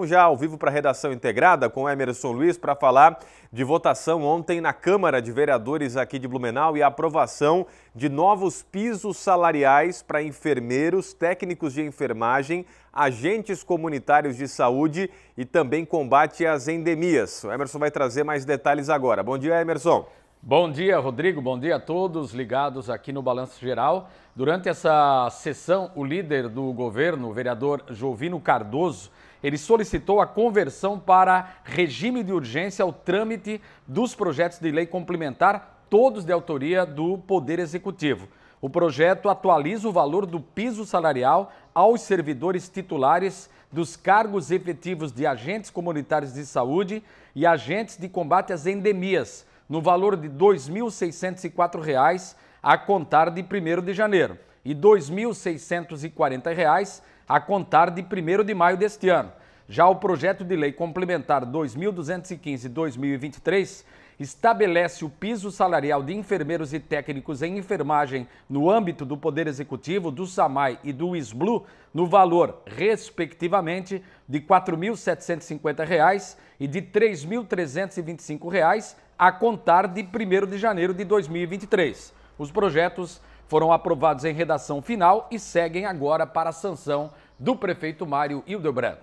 Vamos já ao vivo para a redação integrada com Emerson Luiz para falar de votação ontem na Câmara de Vereadores aqui de Blumenau e a aprovação de novos pisos salariais para enfermeiros, técnicos de enfermagem, agentes comunitários de saúde e também combate às endemias. O Emerson vai trazer mais detalhes agora. Bom dia, Emerson. Bom dia, Rodrigo. Bom dia a todos ligados aqui no Balanço Geral. Durante essa sessão, o líder do governo, o vereador Jovino Cardoso, ele solicitou a conversão para regime de urgência ao trâmite dos projetos de lei complementar, todos de autoria do Poder Executivo. O projeto atualiza o valor do piso salarial aos servidores titulares dos cargos efetivos de agentes comunitários de saúde e agentes de combate às endemias no valor de R$ 2.604 a contar de 1 de janeiro e R$ 2.640 a contar de 1 de maio deste ano. Já o projeto de lei complementar 2215-2023 estabelece o piso salarial de enfermeiros e técnicos em enfermagem no âmbito do Poder Executivo, do SAMAI e do ISBLU no valor, respectivamente, de R$ 4.750 e de R$ 3.325 a contar de 1 de janeiro de 2023. Os projetos foram aprovados em redação final e seguem agora para a sanção do prefeito Mário Hildebrand.